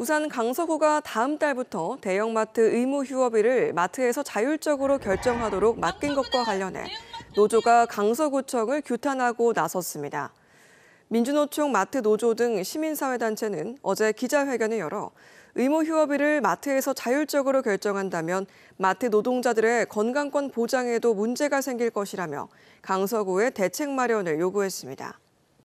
부산 강서구가 다음 달부터 대형마트 의무 휴업일을 마트에서 자율적으로 결정하도록 맡긴 것과 관련해 노조가 강서구청을 규탄하고 나섰습니다. 민주노총, 마트 노조 등 시민사회단체는 어제 기자회견을 열어 의무 휴업일을 마트에서 자율적으로 결정한다면 마트 노동자들의 건강권 보장에도 문제가 생길 것이라며 강서구의 대책 마련을 요구했습니다.